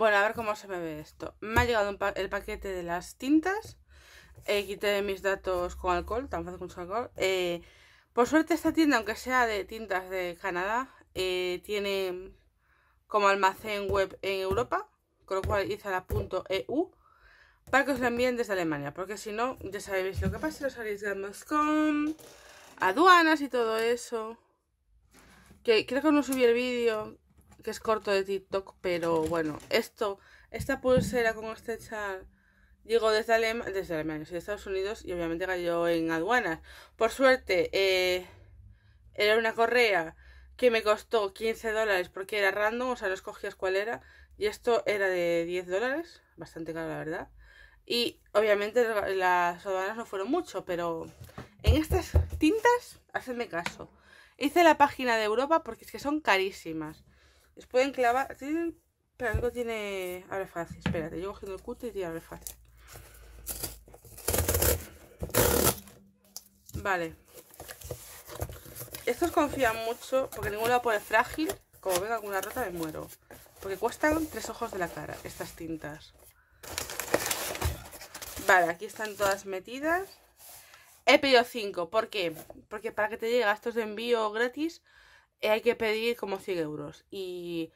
Bueno, a ver cómo se me ve esto. Me ha llegado el paquete de las tintas. Eh, quité mis datos con alcohol, tan fácil con alcohol. Eh, por suerte esta tienda, aunque sea de tintas de Canadá, eh, tiene como almacén web en Europa, con lo cual hice la .eu para que os lo envíen desde Alemania, porque si no, ya sabéis lo que pasa, los arriesgamos con aduanas y todo eso. Que creo que no subí el vídeo que es corto de TikTok, pero bueno, esto, esta pulsera con este char llegó desde, desde Alemania, desde Estados Unidos y obviamente cayó en aduanas. Por suerte, eh, era una correa que me costó 15 dólares porque era random, o sea, no escogías cuál era, y esto era de 10 dólares, bastante caro la verdad. Y obviamente las aduanas no fueron mucho, pero en estas tintas, hacedme caso. Hice la página de Europa porque es que son carísimas. Pueden clavar... Pero no tiene abre fácil. Espérate, yo cogiendo el cutter y tiene abre fácil. Vale. Estos confían mucho porque ninguno lo poner frágil. Como venga alguna una rata me muero. Porque cuestan tres ojos de la cara estas tintas. Vale, aquí están todas metidas. He pedido cinco. ¿Por qué? Porque para que te llegue gastos de envío gratis, hay que pedir como 100 euros. Y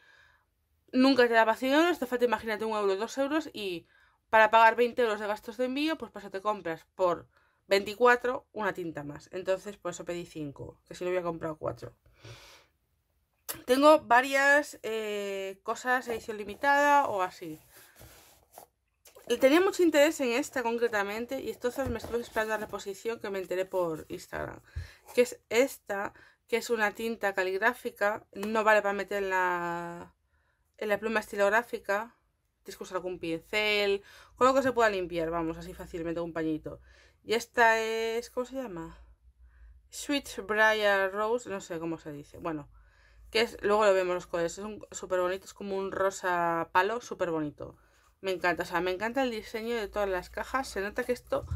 nunca te daba 100 euros, te falta, imagínate, un euro, dos euros. Y para pagar 20 euros de gastos de envío, pues pasa, te compras por 24 una tinta más. Entonces, por eso pedí 5, que si no había comprado 4. Tengo varias eh, cosas edición limitada o así. Tenía mucho interés en esta concretamente y entonces me estuve esperando la reposición que me enteré por Instagram. Que es esta, que es una tinta caligráfica, no vale para meter en la, en la pluma estilográfica, tienes que usar algún pincel, con lo que se pueda limpiar, vamos, así fácilmente, un pañito. Y esta es, ¿cómo se llama? Sweet Briar Rose, no sé cómo se dice, bueno, que es, luego lo vemos los colores, es súper bonito, es como un rosa palo, súper bonito. Me encanta, o sea, me encanta el diseño de todas las cajas, se nota que esto,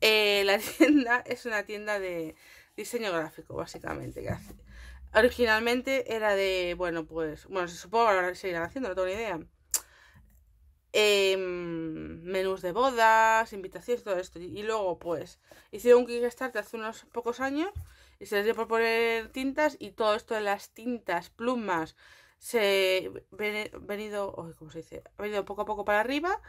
eh, la tienda es una tienda de, diseño gráfico, básicamente, que hace. Originalmente era de, bueno, pues, bueno, se supone que ahora seguirán haciendo, no tengo ni idea. Em, menús de bodas, invitaciones, todo esto. Y luego, pues, hice un Kickstarter hace unos pocos años y se les dio por poner tintas y todo esto de las tintas, plumas, se venido, ¿cómo se dice? Ha venido poco a poco para arriba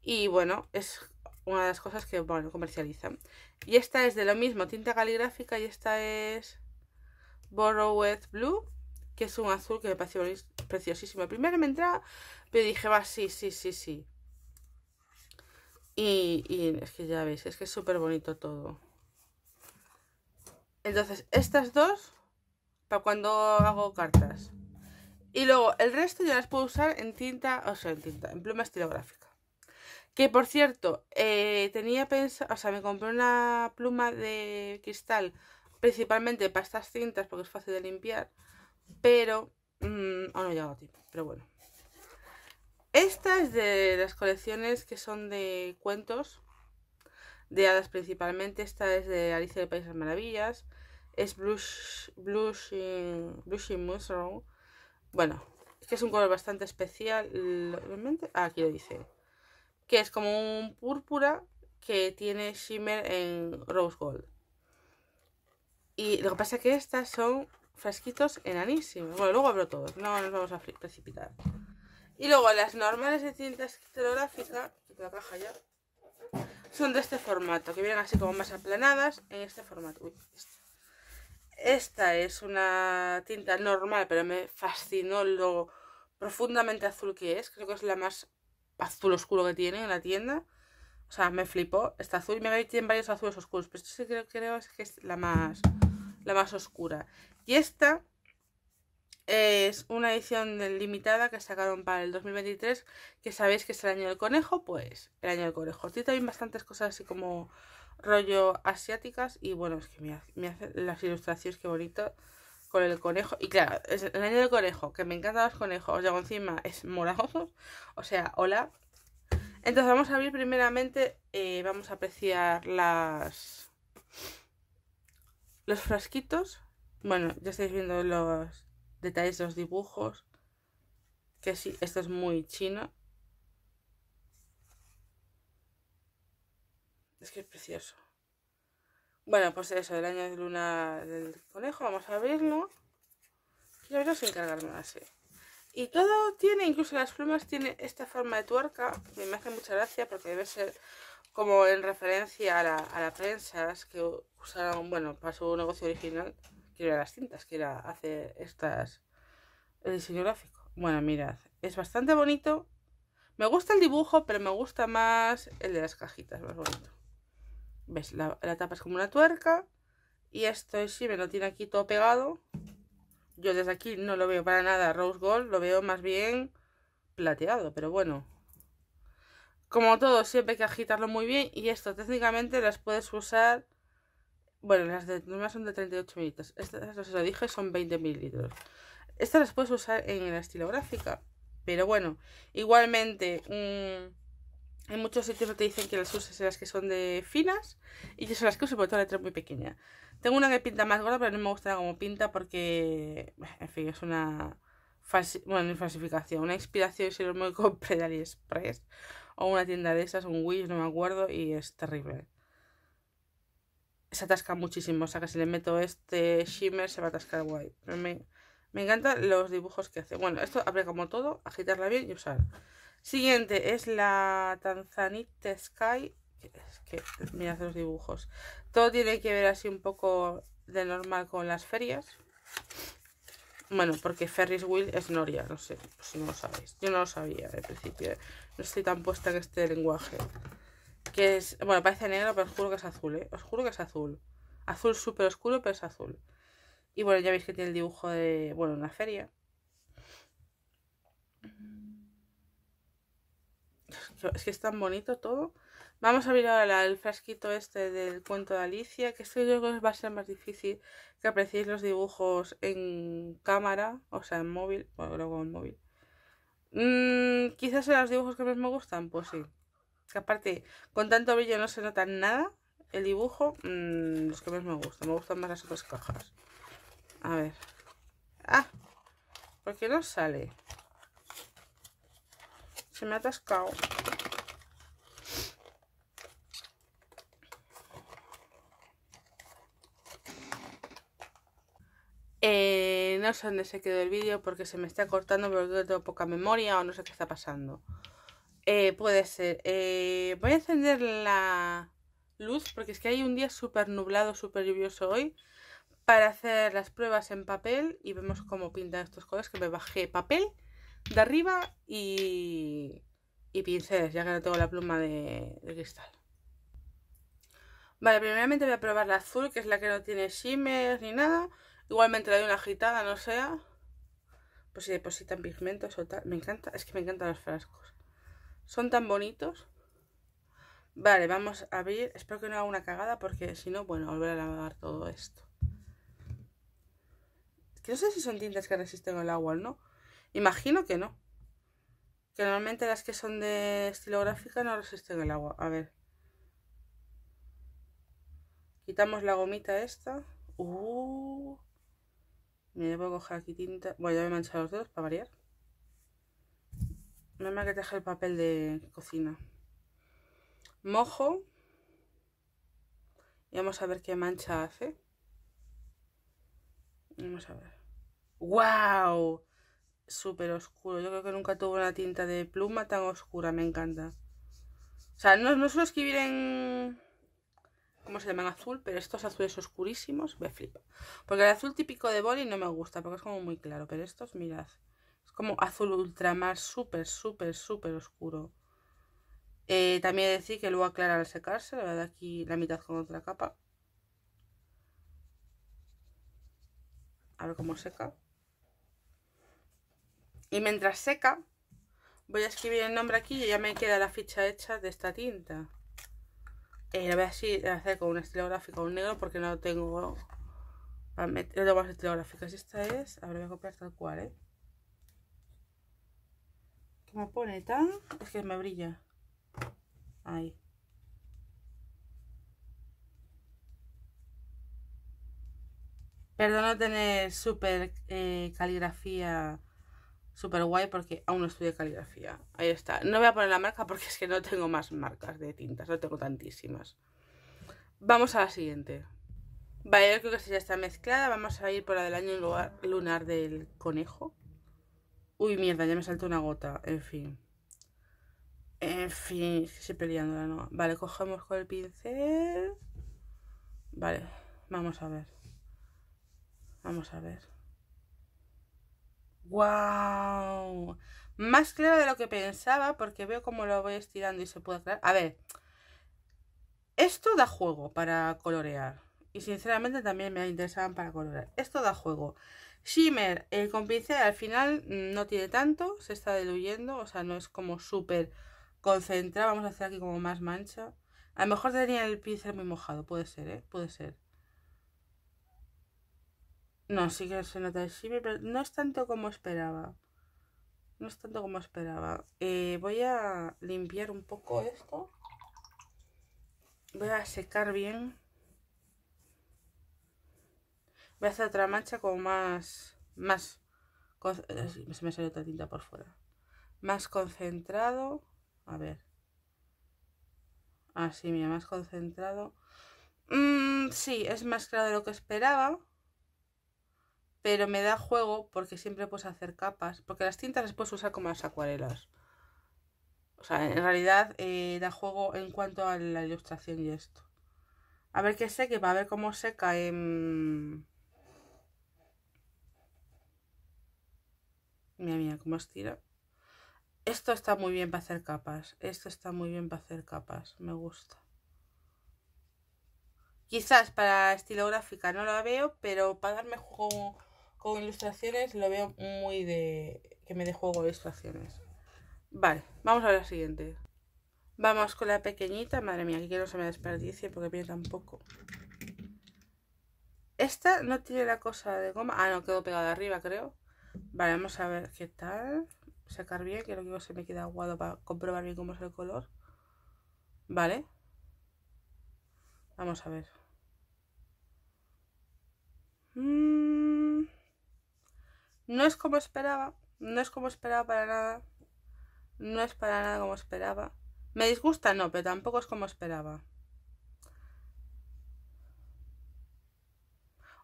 y bueno, es una de las cosas que, bueno, comercializan. Y esta es de lo mismo, tinta caligráfica, y esta es Borrowed Blue, que es un azul que me pareció preciosísimo. Primero me entraba, pero dije, va, sí, sí, sí, sí. Y, es que ya veis, es que es súper bonito todo. Entonces, estas dos, para cuando hago cartas. Y luego, el resto ya las puedo usar en tinta, o sea, en tinta, en pluma estilográfica. Que por cierto, eh, tenía pensado, o sea, me compré una pluma de cristal principalmente para estas cintas porque es fácil de limpiar, pero mmm, aún no llegado a tiempo, pero bueno. Esta es de las colecciones que son de cuentos, de hadas principalmente. Esta es de Alicia País de las Maravillas. Es Blush, Blushing, Blushing Mushroom. Bueno, es que es un color bastante especial. Realmente, ah, aquí lo dice que es como un púrpura que tiene shimmer en rose gold. Y lo que pasa es que estas son Fresquitos enanísimos. Bueno, luego abro todos, no nos vamos a precipitar. Y luego las normales de tinta estilográfica, la caja ya, son de este formato, que vienen así como más aplanadas en este formato. Esta es una tinta normal, pero me fascinó lo profundamente azul que es. Creo que es la más azul oscuro que tiene en la tienda. O sea, me flipó. Está azul y me tiene varios azules oscuros. Pero esta sí creo, que es la más, la más oscura. Y esta es una edición limitada que sacaron para el 2023. Que sabéis que es el año del conejo. Pues el año del conejo. Tiene también bastantes cosas así como rollo asiáticas. Y bueno, es que me hacen las ilustraciones, qué bonito con el conejo. Y claro, es el año del conejo, que me encantan los conejos. llego encima es morado O sea, hola. Entonces vamos a abrir primeramente, eh, vamos a apreciar las los frasquitos. Bueno, ya estáis viendo los detalles, de los dibujos. Que sí, esto es muy chino. Es que es precioso. Bueno, pues eso, el año de luna del conejo, vamos a abrirlo. Quiero verlo sin cargarme así. Y todo tiene, incluso las plumas, tiene esta forma de tuerca. Que me hace mucha gracia porque debe ser como en referencia a la, prensa que usaron, bueno, para su negocio original, que era las cintas, que era hacer estas, el diseño gráfico. Bueno, mirad, es bastante bonito. Me gusta el dibujo, pero me gusta más el de las cajitas, más bonito. ¿Ves? La, tapa es como una tuerca. Y esto sí me lo tiene aquí todo pegado. Yo desde aquí no lo veo para nada rose gold, lo veo más bien plateado, pero bueno. Como todo, siempre hay que agitarlo muy bien y esto técnicamente las puedes usar... Bueno, las de más son de 38 mililitros. Estas, lo dije, son 20 mililitros. Estas las puedes usar en la estilográfica. Pero bueno, igualmente... En muchos sitios no te dicen que las son las que son de finas y que son las que uso porque la letra muy pequeña. Tengo una que pinta más gorda, pero no me gusta como pinta porque, en fin, es una, falsificación, una inspiración si lo me compré de AliExpress o una tienda de esas, un Wish, no me acuerdo, y es terrible. Se atasca muchísimo, o sea que si le meto este shimmer se va a atascar guay. me, encantan los dibujos que hace. Bueno, esto abre como todo, agitarla bien y usar. Siguiente es la Tanzanite Sky. Es que, mirad los dibujos. Todo tiene que ver así un poco de normal con las ferias. Bueno, porque Ferris Wheel es Noria, no sé, si pues no lo sabéis. Yo no lo sabía de principio. ¿eh? No estoy tan puesta en este lenguaje. Que es, bueno, parece negro, pero os juro que es azul, ¿eh? Os juro que es azul. Azul súper oscuro, pero es azul. Y bueno, ya veis que tiene el dibujo de, bueno, una feria. Es que es tan bonito todo. Vamos a abrir ahora el frasquito este del cuento de Alicia, que esto yo creo que va a ser más difícil que apreciéis los dibujos en cámara, o sea, en móvil, bueno, luego en móvil. Mm, quizás sean los dibujos que más me gustan, pues sí. Que aparte, con tanto brillo no se nota nada el dibujo, mm, los que más me gustan. Me gustan más las otras cajas. A ver. ¡Ah! ¿Por qué no sale? Se me ha atascado. Eh, no sé dónde se quedó el vídeo porque se me está cortando porque tengo poca memoria o no sé qué está pasando. Eh, puede ser. Eh, voy a encender la luz porque es que hay un día súper nublado, súper lluvioso hoy para hacer las pruebas en papel y vemos cómo pintan estos colores que me bajé papel de arriba y, y pinceles, ya que no tengo la pluma de, cristal. Vale, primeramente voy a probar la azul, que es la que no tiene shimmers ni nada. Igualmente le doy una agitada, no sea. Pues si depositan pigmentos o tal. Me encanta, es que me encantan los frascos. Son tan bonitos. Vale, vamos a abrir. Espero que no haga una cagada porque si no, bueno, volver a lavar todo esto. Que no sé si son tintas que resisten el agua o no. Imagino que no. Que normalmente las que son de estilográfica no resisten el agua. A ver. Quitamos la gomita esta. Uh. Me debo coger aquí tinta. Bueno, ya me he manchado los dedos para variar. No me que dejar el papel de cocina. Mojo. Y vamos a ver qué mancha hace. Vamos a ver. ¡Wow! súper oscuro. Yo creo que nunca tuve una tinta de pluma tan oscura, me encanta. O sea, no, no suelo escribir en... ¿Cómo se llaman? Azul, pero estos azules oscurísimos me flipa. Porque el azul típico de boli no me gusta, porque es como muy claro. Pero estos, mirad, es como azul ultramar súper, súper, súper oscuro. Eh, también decir que luego aclara al secarse, la verdad aquí la mitad con otra capa. A ver cómo seca. Y mientras seca, voy a escribir el nombre aquí y ya me queda la ficha hecha de esta tinta. Eh, lo voy a hacer con un estilo gráfico, un negro, porque no tengo... tengo más estilográficas. Esta es... Ahora voy a copiar tal cual, ¿eh? Que me pone tan... Es que me brilla. Ahí. Perdón no tener súper eh, caligrafía súper guay porque aún no estudio caligrafía. Ahí está. No voy a poner la marca porque es que no tengo más marcas de tintas, no tengo tantísimas. Vamos a la siguiente. Vale, yo creo que esta ya está mezclada. Vamos a ir por la del año lugar, lunar del conejo. Uy, mierda, ya me saltó una gota. En fin. En fin, estoy la ¿no? Vale, cogemos con el pincel. Vale, vamos a ver. Vamos a ver. ¡Wow! Más claro de lo que pensaba porque veo cómo lo voy estirando y se puede aclarar. A ver, esto da juego para colorear. Y sinceramente también me interesaban para colorear. Esto da juego. Shimmer el con pincel al final mm, no tiene tanto, se está diluyendo, o sea, no es como súper concentrado. Vamos a hacer aquí como más mancha. A lo mejor tenía el pincel muy mojado, puede ser, ¿eh? Puede ser. No, sí que se nota el shimmy, pero no es tanto como esperaba. No es tanto como esperaba. Eh, voy a limpiar un poco esto. Voy a secar bien. Voy a hacer otra mancha con más... Más... se me salió otra tinta por fuera. Más concentrado. A ver. Así, ah, mira, más concentrado. Mm, sí, es más claro de lo que esperaba pero me da juego porque siempre puedes hacer capas, porque las tintas las puedes usar como las acuarelas. O sea, en realidad eh, da juego en cuanto a la ilustración y esto. A ver qué sé. Que va a ver cómo seca. en... Mira, mira, cómo estira. Esto está muy bien para hacer capas. Esto está muy bien para hacer capas. Me gusta. Quizás para estilográfica no la veo, pero para darme juego con ilustraciones lo veo muy de... que me de juego de ilustraciones. Vale, vamos a la siguiente. Vamos con la pequeñita. Madre mía, aquí que no se me desperdicie porque viene tampoco. Esta no tiene la cosa de goma. Ah, no, quedó pegada arriba, creo. Vale, vamos a ver qué tal. Sacar bien, que no se me queda aguado para comprobar bien cómo es el color. Vale. Vamos a ver. Mmm no es como esperaba, no es como esperaba para nada. No es para nada como esperaba. Me disgusta, no, pero tampoco es como esperaba.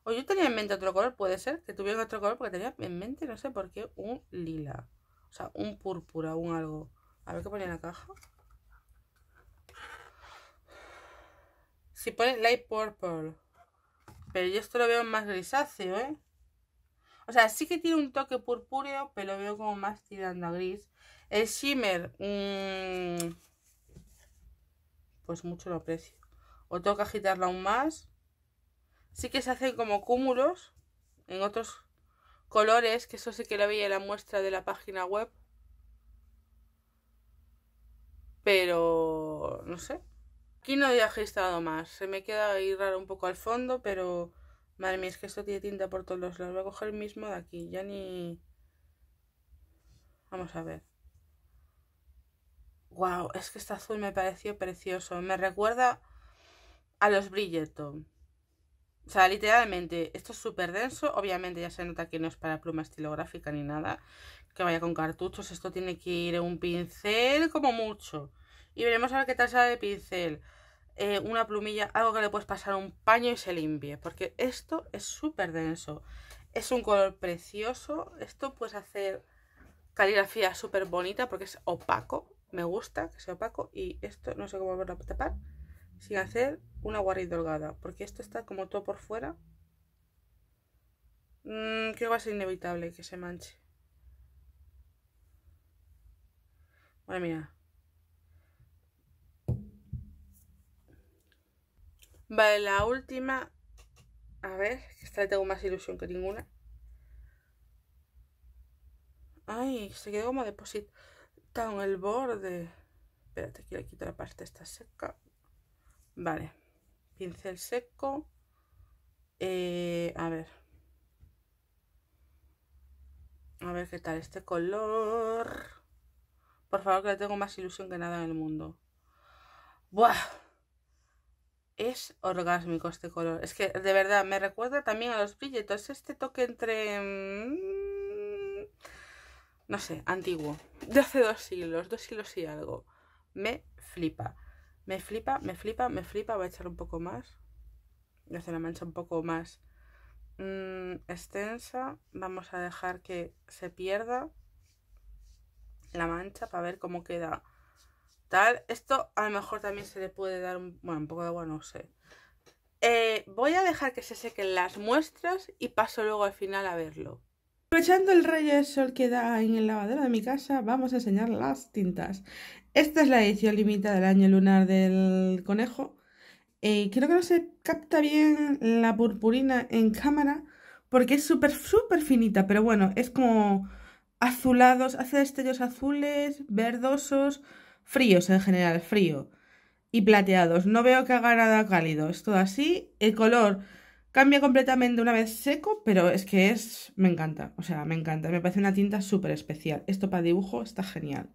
O yo tenía en mente otro color, puede ser que tuviera otro color, porque tenía en mente, no sé por qué, un lila. O sea, un púrpura, un algo. A ver qué ponía en la caja. Si pone light purple. Pero yo esto lo veo más grisáceo, ¿eh? O sea, sí que tiene un toque purpúreo, pero veo como más tirando a gris. El shimmer, mm, pues mucho lo aprecio. O tengo que aún más. Sí que se hacen como cúmulos en otros colores, que eso sí que lo veía en la muestra de la página web. Pero, no sé. Aquí no había agitado más. Se me queda ahí raro un poco al fondo, pero Madre mía, es que esto tiene tinta por todos lados. voy a coger el mismo de aquí. Ya ni... Vamos a ver. Wow, es que este azul me pareció precioso. Me recuerda a los Bridgerton. O sea, literalmente, esto es súper denso. Obviamente ya se nota que no es para pluma estilográfica ni nada. Que vaya con cartuchos. Esto tiene que ir en un pincel como mucho. Y veremos a qué tal sale de pincel. Eh, una plumilla, algo que le puedes pasar un paño y se limpie. Porque esto es súper denso. Es un color precioso. Esto puedes hacer caligrafía súper bonita porque es opaco. Me gusta que sea opaco. Y esto no sé cómo volverlo a tapar sin hacer una y holgada. Porque esto está como todo por fuera. Mm, creo que va a ser inevitable que se manche. Bueno, mira. Vale, la última. A ver, esta le tengo más ilusión que ninguna. Ay, se quedó como depositado en el borde. Espérate, aquí le la parte esta seca. Vale. Pincel seco. Eh, a ver. A ver qué tal este color. Por favor, que le tengo más ilusión que nada en el mundo. ¡Buah! Es orgásmico este color. Es que de verdad me recuerda también a los billetes. Este toque entre... Mm, no sé, antiguo. De hace dos siglos, dos siglos y algo. Me flipa. Me flipa, me flipa, me flipa. Voy a echar un poco más. Voy a hacer la mancha un poco más mm, extensa. Vamos a dejar que se pierda la mancha para ver cómo queda esto a lo mejor también se le puede dar un, poco de agua, no sé. Eh, voy a dejar que se sequen las muestras y paso luego al final a verlo. Aprovechando el rayo de sol que da en el lavadero de mi casa, vamos a enseñar las tintas. Esta es la edición limitada del año lunar del conejo. Eh, creo que no se capta bien la purpurina en cámara porque es súper, súper finita, pero bueno, es como azulados, hace destellos azules, verdosos, fríos en general, frío. Y plateados. No veo que haga nada cálido. Es todo así. El color cambia completamente una vez seco, pero es que es... Me encanta. O sea, me encanta. Me parece una tinta súper especial. Esto para dibujo está genial.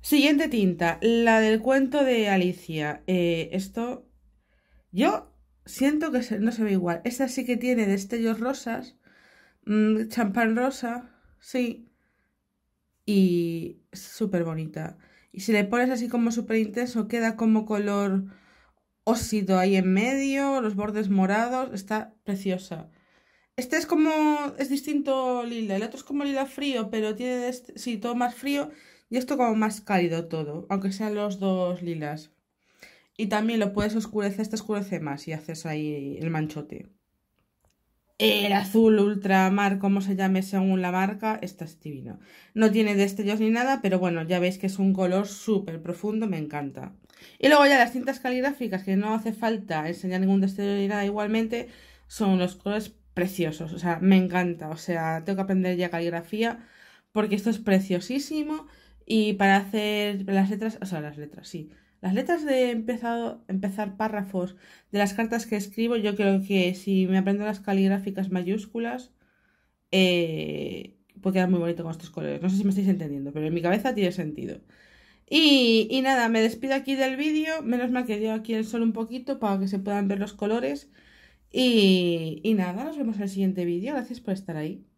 Siguiente tinta. La del cuento de Alicia. Eh, esto... Yo siento que no se ve igual. Esta sí que tiene destellos rosas. Mm, champán rosa. Sí. Y súper bonita y si le pones así como súper intenso queda como color óxido ahí en medio, los bordes morados, está preciosa. Este es como, es distinto lila, el otro es como lila frío, pero tiene, este, sí, todo más frío y esto como más cálido todo, aunque sean los dos lilas. Y también lo puedes oscurecer, este oscurece más y haces ahí el manchote. El azul ultramar, como se llame según la marca, está es divino. No tiene destellos ni nada, pero bueno, ya veis que es un color súper profundo, me encanta. Y luego ya las cintas caligráficas, que no hace falta enseñar ningún destello ni nada igualmente, son unos colores preciosos, o sea, me encanta. O sea, tengo que aprender ya caligrafía porque esto es preciosísimo y para hacer las letras, o sea, las letras, sí, las letras de empezado, empezar párrafos de las cartas que escribo, yo creo que si me aprendo las caligráficas mayúsculas, eh, puede quedar muy bonito con estos colores. No sé si me estáis entendiendo, pero en mi cabeza tiene sentido. Y, y nada, me despido aquí del vídeo. Menos mal que dio aquí el sol un poquito para que se puedan ver los colores. Y, y nada, nos vemos en el siguiente vídeo. Gracias por estar ahí.